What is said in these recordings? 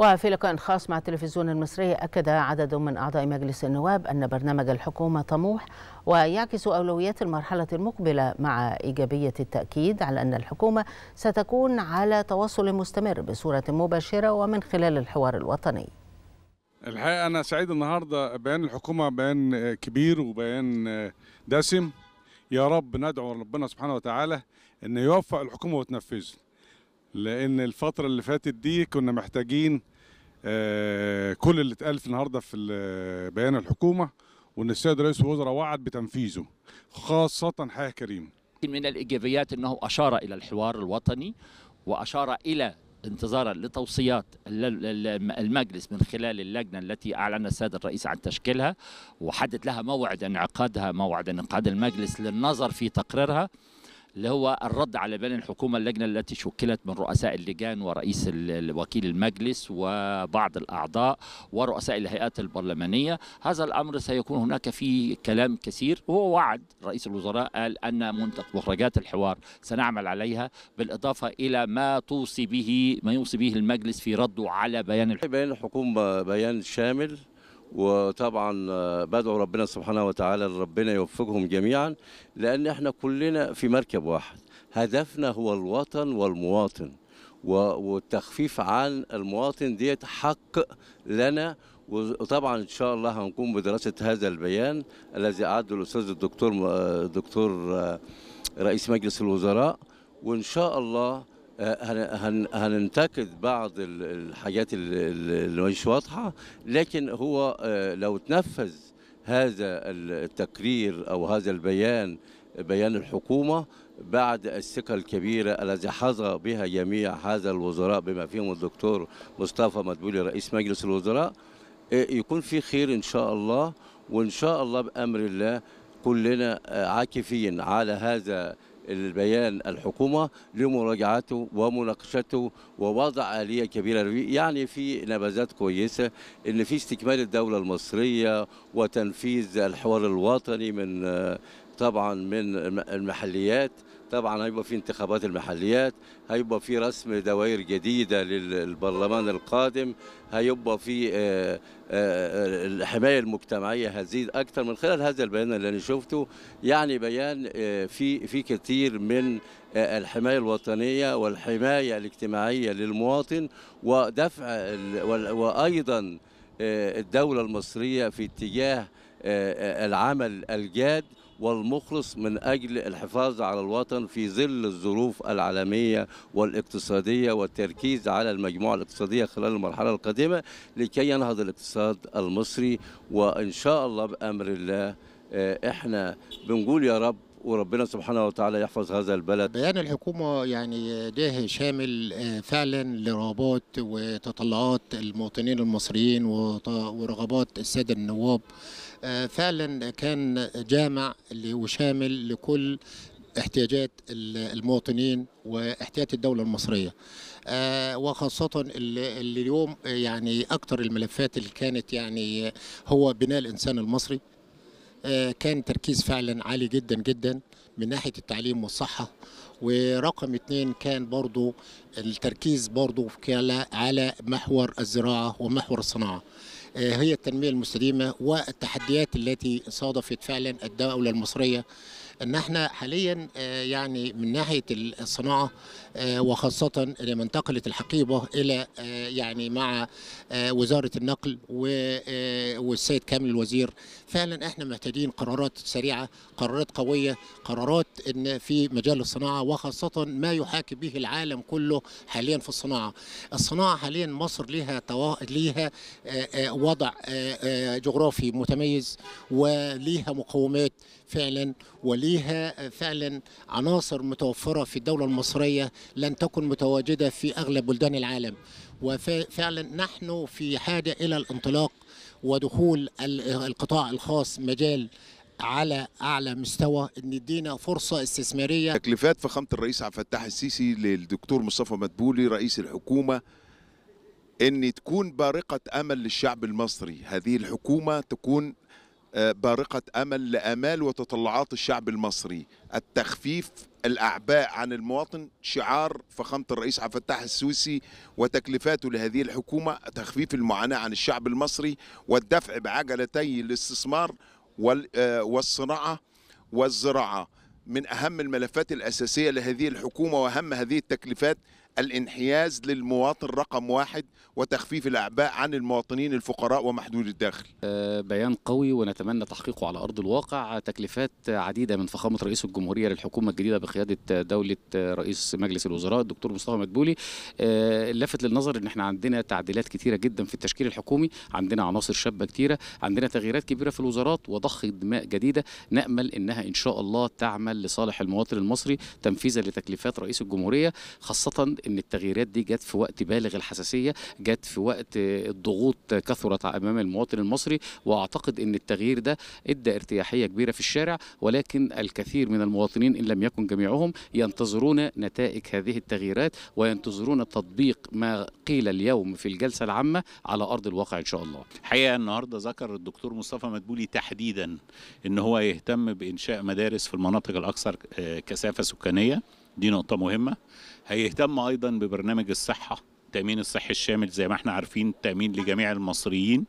وفي لقاء خاص مع التلفزيون المصري أكد عدد من أعضاء مجلس النواب أن برنامج الحكومة طموح ويعكس أولويات المرحلة المقبلة مع إيجابية التأكيد على أن الحكومة ستكون على تواصل مستمر بصورة مباشرة ومن خلال الحوار الوطني الحقيقة أنا سعيد النهاردة بيان الحكومة بيان كبير وبيان دسم يا رب ندعو ربنا سبحانه وتعالى أن يوفق الحكومة وتنفذه لان الفتره اللي فاتت دي كنا محتاجين آه، كل اللي اتقال في النهارده في بيان الحكومه وان السيد رئيس الوزراء وعد بتنفيذه خاصه حياه كريم من الايجابيات انه اشار الى الحوار الوطني واشار الى انتظارا لتوصيات المجلس من خلال اللجنه التي اعلن السيد الرئيس عن تشكيلها وحدد لها موعد انعقادها موعد انعقاد المجلس للنظر في تقريرها اللي هو الرد على بيان الحكومة اللجنة التي شكلت من رؤساء اللجان ورئيس وكيل المجلس وبعض الأعضاء ورؤساء الهيئات البرلمانية هذا الأمر سيكون هناك فيه كلام كثير وهو وعد رئيس الوزراء قال أن مخرجات الحوار سنعمل عليها بالإضافة إلى ما توصي به ما يوصي به المجلس في رده على بيان الحكومة بيان الحكومة بيان شامل وطبعا آه، بدعو ربنا سبحانه وتعالى ربنا يوفقهم جميعا لان احنا كلنا في مركب واحد هدفنا هو الوطن والمواطن والتخفيف عن المواطن ديت حق لنا وطبعا ان شاء الله هنقوم بدراسه هذا البيان الذي اعده الاستاذ الدكتور آه، دكتور آه، رئيس مجلس الوزراء وان شاء الله هننتقد بعض الحاجات اللي مش واضحه لكن هو آه، لو تنفذ هذا التقرير او هذا البيان بيان الحكومه بعد الثقه الكبيره التي حظى بها جميع هذا الوزراء بما فيهم الدكتور مصطفى مدبولي رئيس مجلس الوزراء آه، يكون في خير ان شاء الله وان شاء الله بامر الله كلنا آه، عاكفين على هذا البيان الحكومة لمراجعته ومناقشته ووضع آلية كبيرة يعني في نبذات كويسة إن في استكمال الدولة المصرية وتنفيذ الحوار الوطني من آه، طبعا من المحليات طبعا هيبقى في انتخابات المحليات هيبقى في رسم دوائر جديده للبرلمان القادم هيبقى في آه، آه، آه، الحمايه المجتمعيه هتزيد اكثر من خلال هذا البيان اللي انا شفته يعني بيان في في كثير من الحمايه الوطنيه والحمايه الاجتماعيه للمواطن ودفع وايضا الدوله المصريه في اتجاه العمل الجاد والمخلص من أجل الحفاظ على الوطن في ظل الظروف العالمية والاقتصادية والتركيز على المجموعة الاقتصادية خلال المرحلة القادمة لكي ينهض الاقتصاد المصري وإن شاء الله بأمر الله آه، إحنا بنقول يا رب وربنا سبحانه وتعالى يحفظ هذا البلد بيان الحكومة يعني ده شامل آه، فعلا لرغبات وتطلعات المواطنين المصريين ورغبات السادة النواب آه، فعلا كان جامع اللي هو شامل لكل احتياجات المواطنين واحتياجات الدولة المصرية آه، وخاصة اللي اليوم يعني أكثر الملفات اللي كانت يعني هو بناء الإنسان المصري آه، كان تركيز فعلا عالي جدا جدا من ناحية التعليم والصحة ورقم اثنين كان برضو التركيز برضو على محور الزراعة ومحور الصناعة آه، هي التنمية المستديمه والتحديات التي صادفت فعلا الدولة المصرية ان احنا حاليا آه، يعني من ناحيه الصناعه آه، وخاصه لما انتقلت الحقيبه الى آه، يعني مع وزاره النقل والسيد كامل الوزير فعلا احنا محتاجين قرارات سريعه قرارات قويه قرارات ان في مجال الصناعه وخاصه ما يحاكي به العالم كله حاليا في الصناعه الصناعه حاليا مصر ليها طو... ليها وضع جغرافي متميز وليها مقومات فعلا وليها ليها فعلا عناصر متوفرة في الدولة المصرية لن تكن متواجدة في أغلب بلدان العالم وفعلا نحن في حاجة إلى الانطلاق ودخول القطاع الخاص مجال على اعلى مستوى ان يدينا فرصه استثماريه تكليفات فخامه الرئيس عبد الفتاح السيسي للدكتور مصطفى مدبولي رئيس الحكومه ان تكون بارقه امل للشعب المصري هذه الحكومه تكون بارقة أمل لأمال وتطلعات الشعب المصري التخفيف الأعباء عن المواطن شعار فخامة الرئيس عبد الفتاح السوسي وتكلفاته لهذه الحكومة تخفيف المعاناة عن الشعب المصري والدفع بعجلتي الاستثمار آه، والصناعة والزراعة من أهم الملفات الأساسية لهذه الحكومة وأهم هذه التكليفات الانحياز للمواطن رقم واحد وتخفيف الأعباء عن المواطنين الفقراء ومحدود الدخل آه، بيان قوي ونتمنى تحقيقه على أرض الواقع تكلفات عديدة من فخامة رئيس الجمهورية للحكومة الجديدة بقيادة دولة آه، رئيس مجلس الوزراء الدكتور مصطفى مدبولي آه، لفت للنظر ان احنا عندنا تعديلات كثيره جدا في التشكيل الحكومي عندنا عناصر شابة كثيره عندنا تغييرات كبيرة في الوزارات وضخ دماء جديدة نأمل انها ان شاء الله تعمل لصالح المواطن المصري تنفيذا لتكليفات رئيس الجمهورية خاصة ان التغييرات دي جت في وقت بالغ الحساسيه جت في وقت الضغوط كثرت امام المواطن المصري واعتقد ان التغيير ده ادى ارتياحيه كبيره في الشارع ولكن الكثير من المواطنين ان لم يكن جميعهم ينتظرون نتائج هذه التغييرات وينتظرون تطبيق ما قيل اليوم في الجلسه العامه على ارض الواقع ان شاء الله الحقيقه النهارده ذكر الدكتور مصطفى مدبولي تحديدا ان هو يهتم بانشاء مدارس في المناطق الاكثر آه، كثافه سكانيه دي نقطة مهمة هيهتم أيضا ببرنامج الصحة التأمين الصحي الشامل زي ما احنا عارفين التأمين لجميع المصريين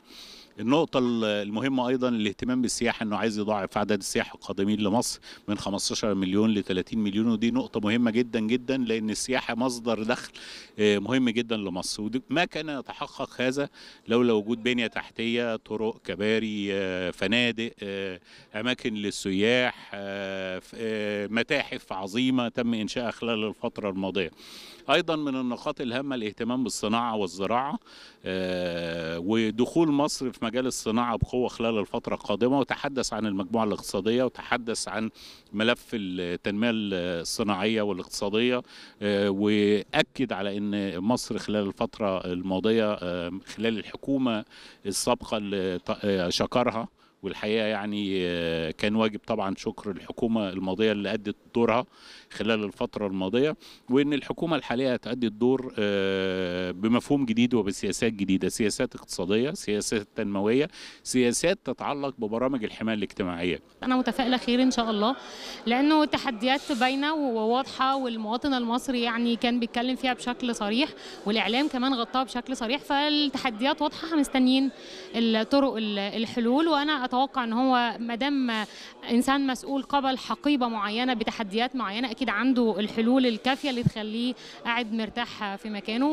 النقطة المهمة أيضا الاهتمام بالسياحة أنه عايز يضاعف عدد السياح القادمين لمصر من 15 مليون ل 30 مليون ودي نقطة مهمة جدا جدا لأن السياحة مصدر دخل آه، مهم جدا لمصر وما كان يتحقق هذا لولا وجود بنية تحتية طرق كباري آه، فنادق آه، أماكن للسياح متاحف عظيمة تم إنشائها خلال الفترة الماضية ايضا من النقاط الهامه الاهتمام بالصناعه والزراعه ودخول مصر في مجال الصناعه بقوه خلال الفتره القادمه وتحدث عن المجموعه الاقتصاديه وتحدث عن ملف التنميه الصناعيه والاقتصاديه آه، واكد على ان مصر خلال الفتره الماضيه آه، خلال الحكومه السابقه اللي آه، شكرها والحقيقه يعني آه، كان واجب طبعا شكر الحكومه الماضيه اللي ادت دورها خلال الفتره الماضيه وان الحكومه الحاليه هتأدي الدور آه، بمفهوم جديد وبسياسات جديده سياسات اقتصاديه سياسات تنمويه سياسات تتعلق ببرامج الحمايه الاجتماعيه انا متفائله خير ان شاء الله لانه التحديات باينه وواضحه والمواطن المصري يعني كان بيتكلم فيها بشكل صريح والاعلام كمان غطاها بشكل صريح فالتحديات واضحه مستنيين الطرق الحلول وانا اتوقع ان هو ما دام انسان مسؤول قبل حقيبه معينه بتحديات معينه اكيد عنده الحلول الكافيه اللي تخليه قاعد مرتاح في مكانه